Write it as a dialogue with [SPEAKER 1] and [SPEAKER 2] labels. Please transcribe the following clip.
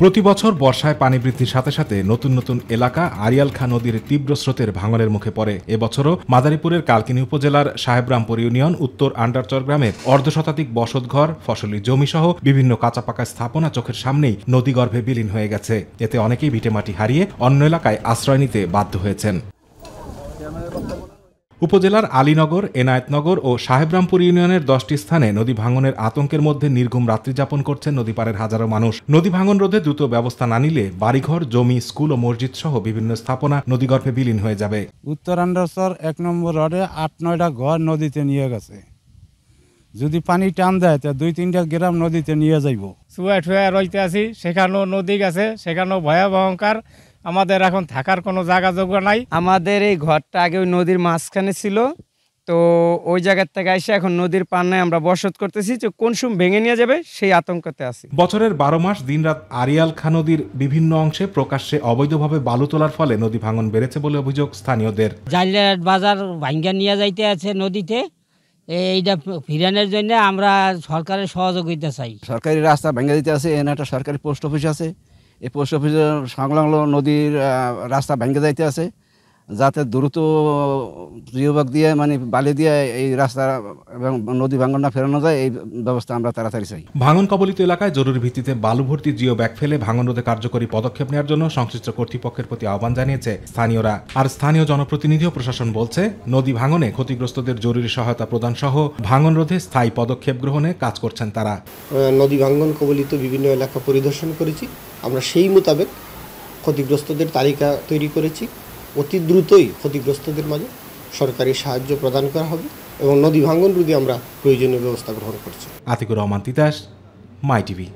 [SPEAKER 1] প্রতি বছর বর্ষায় পানি বৃদ্ধির সাথে সাথে নতুন নতুন এলাকা আরিয়াল খা নদীর তীব্র স্রোতের ভাঙনের মুখে পড়ে এবছরও মাদারীপুরের কালকিনি উপজেলার সাহেবরামপুর ইউনিয়ন উত্তর আন্ডারচর গ্রামে অর্ধশতাধিক বসতঘর ফসলি জমিসহ বিভিন্ন কাঁচাপাকা স্থাপনা চোখের সামনেই নদীগর্ভে বিলীন হয়ে গেছে এতে অনেকেই ভিটেমাটি হারিয়ে অন্য এলাকায় আশ্রয় নিতে বাধ্য হয়েছেন উপজেলার আলীনগর এনায়েতনগর ও সাহেবরামপুর ইউনিয়নের দশটি স্থানে নদী ভাঙনের আতঙ্কের মধ্যে নির্ঘুম রাত্রি যাপন করছেন নদীপাড়ের হাজারো মানুষ নদী ভাঙন রোধে দ্রুত ব্যবস্থা না নিলে বাড়িঘর জমি স্কুল ও মসজিদ সহ বিভিন্ন স্থাপনা নদীগর্ভে বিলীন হয়ে যাবে উত্তরান্ডসর এক নম্বর রডে আট নয়টা ঘর নদীতে নিয়ে গেছে যদি পানি টান দেয় তা দুই তিনটা গ্রাম নদীতে নিয়ে যাইব
[SPEAKER 2] চুয়া ঠুয়া রইতে আছি সেখানেও নদী গেছে সেখানেও ভয়াবহঙ্কার আমাদের এখন থাকার কোনো জায়গা যোগা নাই আমাদের এই ঘরটা আগে ওই নদীর মাঝখানে ছিল তো ওই জায়গার থেকে এসে এখন নদীর পান্নায় আমরা বসত করতেছি যে কোন সুম ভেঙে নিয়ে যাবে সেই আতঙ্কতে আছি
[SPEAKER 1] বছরের বারো মাস দিনরাত আরিয়াল খা নদীর বিভিন্ন অংশে প্রকাশ্যে অবৈধভাবে বালু তোলার ফলে নদী ভাঙন বেড়েছে বলে অভিযোগ স্থানীয়দের
[SPEAKER 2] জালিয়াট বাজার ভাঙ্গা নিয়ে যাইতে আছে নদীতে এইটা ফিরানোর জন্য আমরা সরকারের সহযোগিতা চাই সরকারি রাস্তা ভেঙে দিতে আছে এনে একটা সরকারি পোস্ট অফিস আছে এই পোস্ট অফিসের সংলগ্ন নদীর রাস্তা ভেঙে যাইতে আছে যাতে দ্রুত জিওবাগ দিয়ে মানে বালি দিয়ে এই রাস্তা এবং নদী ভাঙনটা ফেরানো যায় এই ব্যবস্থা আমরা তাড়াতাড়ি চাই
[SPEAKER 1] ভাঙন কবলিত এলাকায় জরুরি ভিত্তিতে বালু ভর্তি জিও ব্যাগ ফেলে ভাঙন রোধে কার্যকরী পদক্ষেপ নেওয়ার জন্য সংশ্লিষ্ট কর্তৃপক্ষের প্রতি আহ্বান জানিয়েছে স্থানীয়রা আর স্থানীয় জনপ্রতিনিধি ও প্রশাসন বলছে নদী ভাঙনে ক্ষতিগ্রস্তদের জরুরি সহায়তা প্রদান সহ ভাঙন রোধে স্থায়ী পদক্ষেপ গ্রহণে কাজ করছেন তারা
[SPEAKER 2] নদী ভাঙন কবলিত বিভিন্ন এলাকা পরিদর্শন করেছি আমরা সেই মোতাবেক ক্ষতিগ্রস্তদের তালিকা তৈরি করেছি অতি দ্রুতই ক্ষতিগ্রস্তদের মাঝে সরকারি সাহায্য প্রদান করা হবে এবং নদী ভাঙ্গন রোধে আমরা প্রয়োজনীয় ব্যবস্থা গ্রহণ করছি
[SPEAKER 1] আতিকুর রহমান তিতাস মাই টিভি